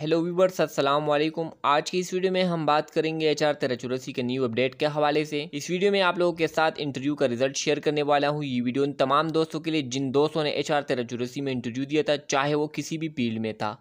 hello viewers अस्सलाम वालेकुम आज की इस वीडियो में हम बात करेंगे एच आर तेरह चौरासी के न्यू अपडेट के हवाले से इस वीडियो में आप लोगों के साथ इंटरव्यू का रिजल्ट शेयर करने वाला हूँ ये वीडियो उन तमाम दोस्तों के लिए जिन दोस्तों ने एच आर तेरह चौरासी में इंटरव्यू दिया था चाहे वो किसी भी फील्ड में था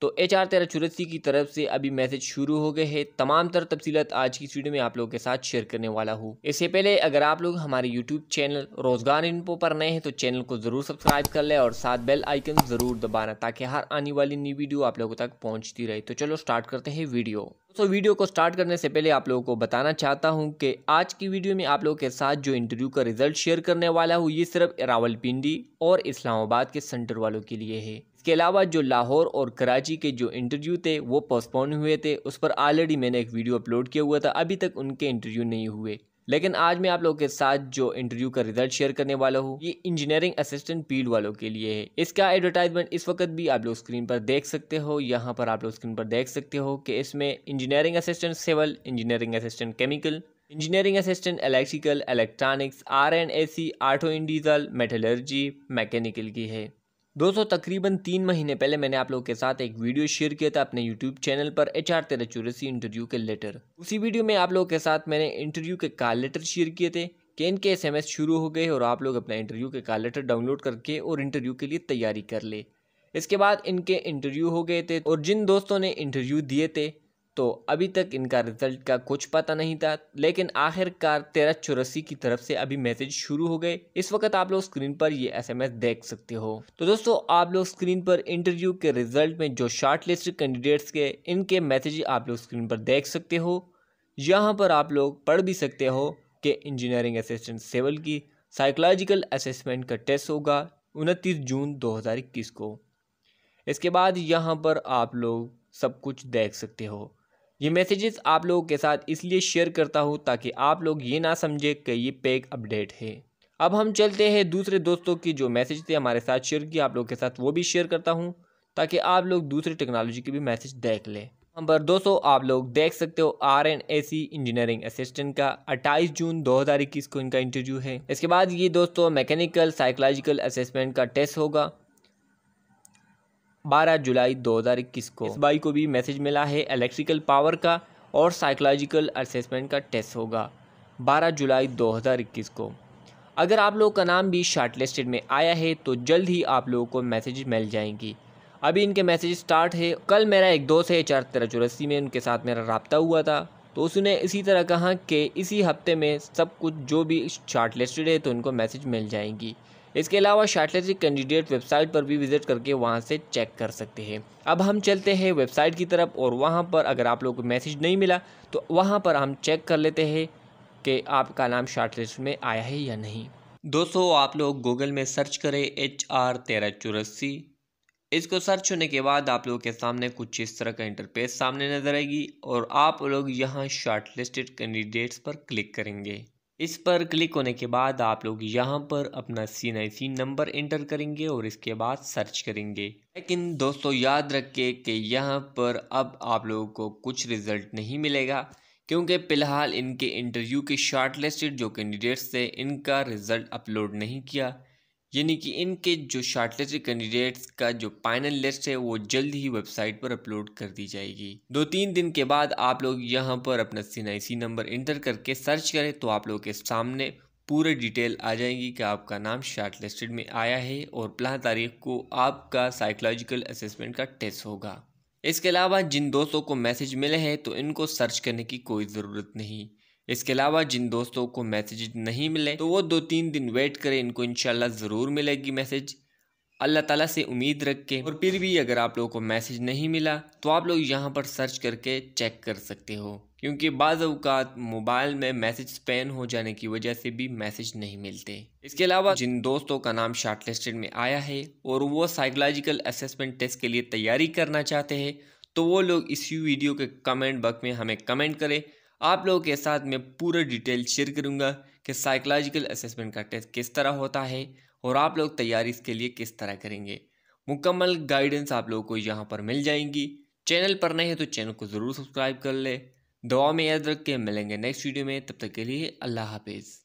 तो एच आर तेरह चौरासी की तरफ से अभी मैसेज शुरू हो गए हैं तमाम तर तफसीत आज की वीडियो में आप लोगों के साथ शेयर करने वाला हूँ इससे पहले अगर आप लोग हमारे यूट्यूब चैनल रोजगार इनपो पर नए हैं तो चैनल को जरूर सब्सक्राइब कर लें और साथ बेल आइकन जरूर दबाना ताकि हर आने वाली न्यू वीडियो आप लोगों तक पहुँचती रहे तो चलो स्टार्ट करते हैं वीडियो दोस्तों वीडियो को स्टार्ट करने से पहले आप लोगों को बताना चाहता हूं कि आज की वीडियो में आप लोगों के साथ जो इंटरव्यू का रिजल्ट शेयर करने वाला हूं ये सिर्फ रावलपिंडी और इस्लामाबाद के सेंटर वालों के लिए है इसके अलावा जो लाहौर और कराची के जो इंटरव्यू थे वो पोस्टपोन हुए थे उस पर ऑलरेडी मैंने एक वीडियो अपलोड किया हुआ था अभी तक उनके इंटरव्यू नहीं हुए लेकिन आज मैं आप लोगों के साथ जो इंटरव्यू का रिजल्ट शेयर करने वाला हूँ ये इंजीनियरिंग असिस्टेंट फील्ड वालों के लिए है इसका एडवर्टाइजमेंट इस वक्त भी आप लोग स्क्रीन पर देख सकते हो यहाँ पर आप लोग स्क्रीन पर देख सकते हो कि इसमें engineering assistant civil engineering assistant chemical engineering assistant electrical electronics R and A C auto इंडीजल मेटेलर्जी मेटलर्जी मैकेनिकल की है दोस्तों तकरीबन तीन महीने पहले मैंने आप लोगों के साथ एक वीडियो शेयर किया था अपने यूट्यूब चैनल पर एच आर तेरा चौरासी इंटरव्यू के लेटर उसी वीडियो में आप लोगों के साथ मैंने इंटरव्यू के कार लेटर शेयर किए थे कि इनके एस एम एस शुरू हो गए और आप लोग अपना इंटरव्यू के कार लेटर डाउनलोड करके और इंटरव्यू के लिए तैयारी कर ले इसके बाद इनके इंटरव्यू हो गए थे और जिन दोस्तों ने इंटरव्यू दिए थे तो अभी तक इनका रिज़ल्ट का कुछ पता नहीं था लेकिन आखिरकार तेरह चौरासी की तरफ से अभी मैसेज शुरू हो गए इस वक्त आप लोग स्क्रीन पर ये एसएमएस देख सकते हो तो दोस्तों आप लोग स्क्रीन पर इंटरव्यू के रिजल्ट में जो शार्ट लिस्ट कैंडिडेट्स के इनके मैसेज आप लोग स्क्रीन पर देख सकते हो यहाँ पर आप लोग पढ़ भी सकते हो कि इंजीनियरिंग असिस्टेंट सेवल की साइकोलॉजिकल असमेंट का टेस्ट होगा उनतीस जून दो को इसके बाद यहाँ पर आप लोग सब कुछ देख सकते हो ये मैसेजेस आप लोगों के साथ इसलिए शेयर करता हूँ ताकि आप लोग ये ना समझे कि ये पैक अपडेट है अब हम चलते हैं दूसरे दोस्तों की जो मैसेज थे हमारे साथ शेयर किए आप लोगों के साथ वो भी शेयर करता हूँ ताकि आप लोग दूसरी टेक्नोलॉजी की भी मैसेज देख लें नंबर सौ आप लोग देख सकते हो R N A C engineering assistant का 28 जून 2021 को इनका इंटरव्यू है इसके बाद ये दोस्तों मैकेनिकल साइकोलॉजिकल असेसमेंट का टेस्ट होगा 12 जुलाई 2021 को इस बाइक को भी मैसेज मिला है इलेक्ट्रिकल पावर का और साइकोलॉजिकल असेसमेंट का टेस्ट होगा 12 जुलाई 2021 को अगर आप लोगों का नाम भी शार्ट लिस्टेड में आया है तो जल्द ही आप लोगों को मैसेज मिल जाएंगी अभी इनके मैसेज स्टार्ट है कल मेरा एक दोस्त है चार तेरह चौरासी में उनके साथ मेरा रबता हुआ था तो उसने इसी तरह कहा कि इसी हफ्ते में सब कुछ जो भी शार्ट लिस्टेड है तो उनको मैसेज मिल जाएंगी इसके अलावा शार्टलिस्ट कैंडिडेट वेबसाइट पर भी विजिट करके वहाँ से चेक कर सकते हैं अब हम चलते हैं वेबसाइट की तरफ और वहाँ पर अगर आप लोग को मैसेज नहीं मिला तो वहाँ पर हम चेक कर लेते हैं कि आपका नाम शार्टलिस्ट में आया है या नहीं दोस्तों आप लोग गूगल में सर्च करें एच आर तेरह चौरासी इसको सर्च होने के बाद आप लोगों के सामने कुछ इस तरह का इंटरफेस सामने नज़र आएगी और आप लोग यहाँ शार्टलिस्टेड कैंडिडेट्स पर क्लिक करेंगे इस पर क्लिक होने के बाद आप लोग यहाँ पर अपना C N I C number enter करेंगे और इसके बाद सर्च करेंगे लेकिन दोस्तों याद रखें कि यहाँ पर अब आप लोगों को कुछ रिज़ल्ट नहीं मिलेगा क्योंकि फ़िलहाल इनके इंटरव्यू के शार्ट जो कैंडिडेट्स थे इनका रिज़ल्ट अपलोड नहीं किया यानी कि इनके जो शार्टलिस्ट कैंडिडेट्स का जो फाइनल लिस्ट है वो जल्द ही वेबसाइट पर अपलोड कर दी जाएगी दो तीन दिन के बाद आप लोग यहाँ पर अपना सी नंबर इंटर करके सर्च करें तो आप लोग के सामने पूरे डिटेल आ जाएंगी कि आपका नाम शार्ट लिस्टेड में आया है और पंद्रह तारीख को आपका साइकोलॉजिकल असेसमेंट का टेस्ट होगा इसके अलावा जिन दोस्तों को मैसेज मिले हैं तो इनको सर्च करने की कोई ज़रूरत नहीं इसके अलावा जिन दोस्तों को मैसेज नहीं मिले तो वो दो तीन दिन वेट करें इनको इनशाला ज़रूर मिलेगी मैसेज अल्लाह ताला से उम्मीद रख के और फिर भी अगर आप लोगों को मैसेज नहीं मिला तो आप लोग यहाँ पर सर्च करके चेक कर सकते हो क्योंकि बाज़ अवकात मोबाइल में मैसेज स्पेन हो जाने की वजह से भी मैसेज नहीं मिलते इसके अलावा जिन दोस्तों का नाम शार्ट में आया है और वो साइकोलॉजिकल असेसमेंट टेस्ट के लिए तैयारी करना चाहते हैं तो वो लोग इसी वीडियो के कमेंट बक में हमें कमेंट करें आप लोगों के साथ मैं पूरा डिटेल शेयर करूँगा कि साइकोलॉजिकल असेसमेंट का टेस्ट किस तरह होता है और आप लोग तैयारी इसके लिए किस तरह करेंगे मुकम्मल गाइडेंस आप लोगों को यहाँ पर मिल जाएंगी चैनल पर नहीं है तो चैनल को ज़रूर सब्सक्राइब कर ले दवा में याद रख के मिलेंगे नेक्स्ट वीडियो में तब तक के लिए अल्लाह हाफिज़